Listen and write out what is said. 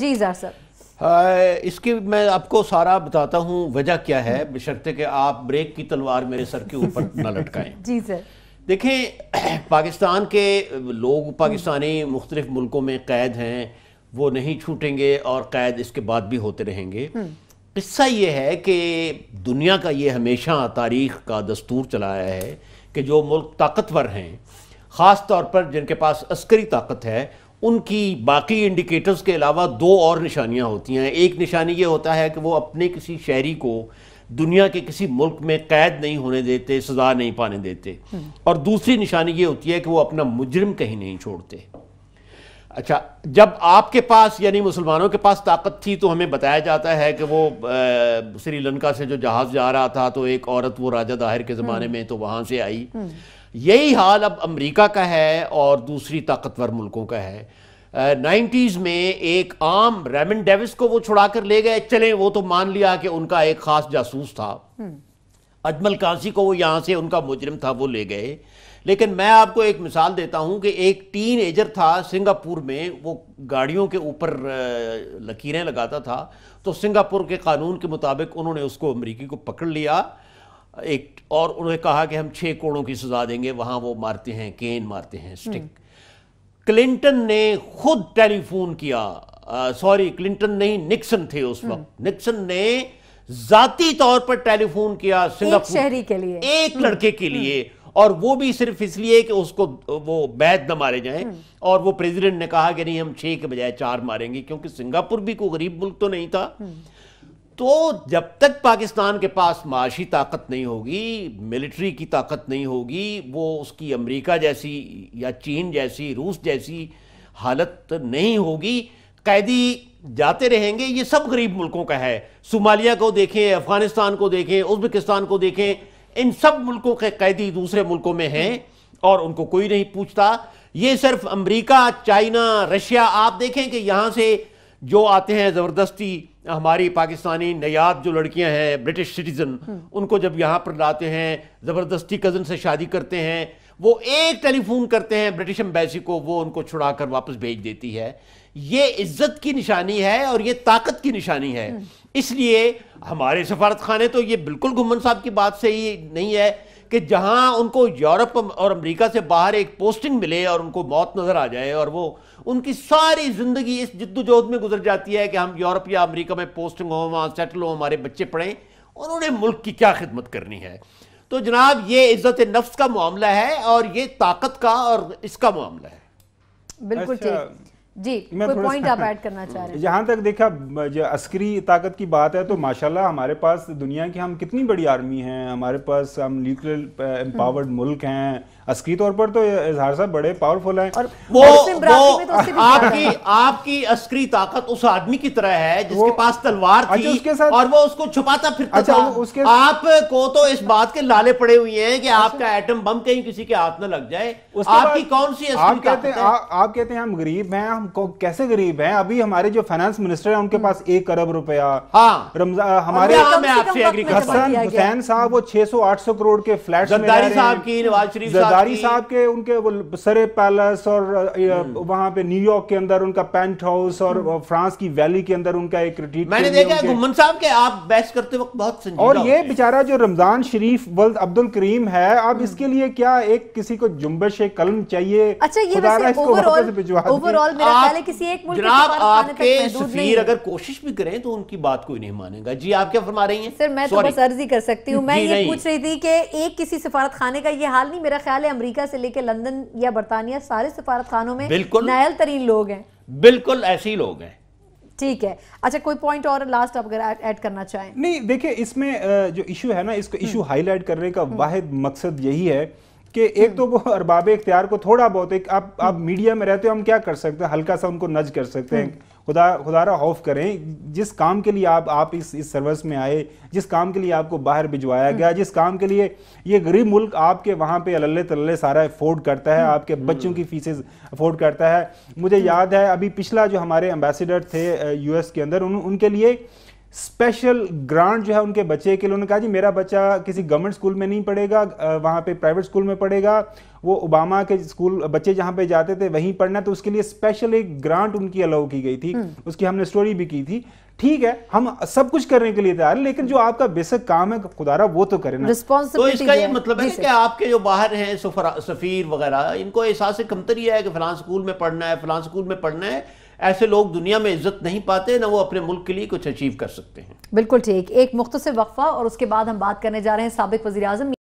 جی ازار صاحب اس کی میں آپ کو سارا بتاتا ہوں وجہ کیا ہے کہ آپ بریک کی تلوار میرے سر کے اوپر نہ لٹکائیں جی سر دیکھیں پاکستان کے لوگ پاکستانی مختلف ملکوں میں قید ہیں وہ نہیں چھوٹیں گے اور قید اس کے بعد بھی ہوتے رہیں گے قصہ یہ ہے کہ دنیا کا یہ ہمیشہ تاریخ کا دستور چلایا ہے کہ جو ملک طاقتور ہیں خاص طور پر جن کے پاس عسکری طاقت ہے ان کی باقی انڈیکیٹرز کے علاوہ دو اور نشانیاں ہوتی ہیں ایک نشانی یہ ہوتا ہے کہ وہ اپنے کسی شہری کو دنیا کے کسی ملک میں قید نہیں ہونے دیتے سزا نہیں پانے دیتے اور دوسری نشانی یہ ہوتی ہے کہ وہ اپنا مجرم کہیں نہیں چھوڑتے اچھا جب آپ کے پاس یعنی مسلمانوں کے پاس طاقت تھی تو ہمیں بتایا جاتا ہے کہ وہ سری لنکا سے جو جہاز جا رہا تھا تو ایک عورت وہ راجہ داہر کے زمانے میں تو وہاں سے آئی یہی حال اب امریکہ کا ہے اور دوسری طاقتور ملکوں کا ہے نائنٹیز میں ایک عام ریمن ڈیوس کو وہ چھڑا کر لے گئے چلیں وہ تو مان لیا کہ ان کا ایک خاص جاسوس تھا اجمل کاسی کو وہ یہاں سے ان کا مجرم تھا وہ لے گئے لیکن میں آپ کو ایک مثال دیتا ہوں کہ ایک ٹین ایجر تھا سنگاپور میں وہ گاڑیوں کے اوپر لکیریں لگاتا تھا تو سنگاپور کے قانون کے مطابق انہوں نے اس کو امریکی کو پکڑ لیا ایک اور انہوں نے ہم چھ کوڑوں کی سزا دیں گے وہاں وہ مارتے ہیں کین مارتے ہیں سٹک کلنٹن نے خود ٹیلی فون کیا سوری کلنٹن نہیں نکسن تھے اس وقت نکسن نے ذاتی طور پر ٹیلی فون کیا شہری کے لیے ایک لڑکے کے لیے اور وہ بھی صرف اس لیے کہ اس کو وہ نہ مارے جائیں اور وہ پریزیڈنٹ نے کہا کہ نہیں ہم چھ کے بجائے چار ماریں گے کیونکہ سنگاپور بھی کوئی غریب ملک تو نہیں تھا تو جب تک پاکستان کے پاس معاشی طاقت نہیں ہوگی ملٹری کی طاقت نہیں ہوگی وہ اس کی امریکہ جیسی یا چین جیسی روس جیسی حالت نہیں ہوگی قیدی جاتے رہیں گے یہ سب غریب ملکوں کا ہے صومالیہ کو دیکھیں افغانستان کو دیکھیں ازبکستان کو دیکھیں ان سب ملکوں کے قیدی دوسرے ملکوں میں ہیں اور ان کو کوئی نہیں پوچھتا یہ صرف امریکہ چائنا رشیا آپ دیکھیں کہ یہاں سے جو آتے ہیں زبردستی ہماری پاکستانی نیاب جو لڑکیاں ہیں برٹش سٹیزن ان کو جب یہاں پر لاتے ہیں زبردستی کزن سے شادی کرتے ہیں وہ ایک ٹیلی فون کرتے ہیں برٹش امبیسی کو وہ ان کو چھڑا کر واپس بھیج دیتی ہے یہ عزت کی نشانی ہے اور یہ طاقت کی نشانی ہے اس لیے ہمارے سفارت خانے تو یہ بالکل گمن صاحب کی بات سے ہی نہیں ہے کہ جہاں ان کو یورپ اور امریکہ سے باہر ایک پوسٹنگ ملے اور ان کو موت نظر آ جائے اور وہ ان کی ساری زندگی اس جد و جہد میں گزر جاتی ہے کہ ہم یورپ یا امریکہ میں پوسٹنگ ہوں وہاں سیٹل ہوں ہمارے بچے پڑھیں انہوں نے ملک کی کیا خدمت کرنی ہے تو جناب یہ عزت نفس کا معاملہ ہے اور یہ طاقت کا اور اس کا معاملہ ہے بالکل اچھا، جی کوئی پوائنٹ آپ ایڈ کرنا چاہ رہے ہیں جہاں تک دیکھا عسکری طاقت کی بات ہے تو ماشاءاللہ ہمارے پاس دنیا کی ہم کتنی بڑی آرمی ہیں ہمارے پاس ہم نیوکلیر امپاورڈ ملک ہیں عسکری طور پر تو اظہار صاحب بڑے پاورفل ہیں وہ آپ کی آپ کی عسکری طاقت اس آدمی کی طرح ہے جس کے پاس تلوار اچھا، تھی اور وہ اس کو چھپاتا پھرتا اچھا، تھا آپ کو تو اس بات کے لالے پڑے ہوئی ہیں کہ آپ اچھا۔ کا ایٹم بم کہیں کسی کے ہاتھ نہ لگ جائے آپ کی کون سی عسکری طاقت ہے آپ کہتے ہیں ہم غریب ہیں ہم کو کیسے غریب ہیں ابھی ہمارے جو فینانس منسٹر ہیں ان کے پاس ایک ارب روپیہ ہاں۔ ہمارے حسن حسین صاحب وہ چھ سو آٹھ سو کروڑ کے فلیٹس میں رہے ہیں زرداری صاحب کے ان کے سر پیلس اور وہاں پہ نیو یورک کے اندر ان کا پینٹ ہاؤس اور فرانس کی ویلی کے اندر ان کا ایک ریٹیٹ میں نے دیکھا گمن صاحب کے آپ بحث کرتے وقت بہت سنجیدہ اور یہ بیچارہ جو رمضان شریف ولد عبد الکریم ہے اب اس کے لیے کیا ایک کسی کو جنبش قلم چاہیے اچھا یہ بسے اوورال میرا پہلے کسی ایک ملک جناب آپ کے سفیر اگر کوشش بھی کریں تو ان کی بات کوئی نہیں مانے گا جی آپ کیا فرما رہی ہیں سر میں تو بس عرضی کر سکتی ہوں میں جی، یہ پوچھ رہی تھی کہ ایک کسی سفارت خانے کا یہ حال نہیں میرا خیال ہے امریکہ سے لے کے لندن یا برطانیہ سارے سفارت خانوں میں نائل ترین لوگ ہیں بالکل ایسی ہی لوگ ہیں ٹھیک ہے اچھا کوئی پوائنٹ اور لاسٹ آپ اگر ایڈ کرنا چاہیں نہیں دیکھیں اس میں جو ایشو ہے نا اس کو ایشو ہائی لائٹ کرنے کا واحد مقصد یہی ہے کہ ایک تو وہ ارباب اختیار کو تھوڑا بہت ایک آپ آپ میڈیا میں رہتے ہو ہم کیا کر سکتے ہیں ہلکا سا ان کو نج کر سکتے ہیں خدا خدا حوف کریں جس کام کے لیے آپ آپ اس اس سروس میں آئے جس کام کے لیے آپ کو باہر بھجوایا گیا جس کام کے لیے یہ غریب ملک آپ کے وہاں پہ اللہ تلالے سارا افورڈ کرتا ہے آپ کے بچوں کی فیسز افورڈ کرتا ہے مجھے یاد ہے ابھی پچھلا جو ہمارے امبیسیڈر تھے یو ایس کے اندر ان کے لیے اسپیشل گرانٹ جو ہے ان کے بچے کے لیے کہا جی میرا بچہ کسی گورنمنٹ اسکول میں نہیں پڑے گا وہاں پہ پرائیویٹ اسکول میں پڑھے گا وہ اوباما کے اسکول بچے جہاں پہ جاتے تھے وہیں پڑھنا تو اس کے لیے ایک گرانٹ ان کی کی گئی تھی اس کی ہم نے بھی کی تھی ٹھیک ہے ہم سب کچھ کرنے کے لیے تیار ہیں لیکن جو آپ کا بیسک کام ہے وہ تو تو کریں اس کا یہ مطلب ہے جی کہ آپ کے جو باہر ہیں سفیر وغیرہ ان کو احساس کمتری ہے کہ سکول میں پڑھنا ہے فلان سکول میں پڑھنا ہے ایسے لوگ دنیا میں عزت نہیں پاتے نہ وہ اپنے ملک کے لیے کچھ اچیو کر سکتے ہیں بالکل ٹھیک ایک مختصر وقفہ اور اس کے بعد ہم بات کرنے جا رہے ہیں سابق وزیراعظم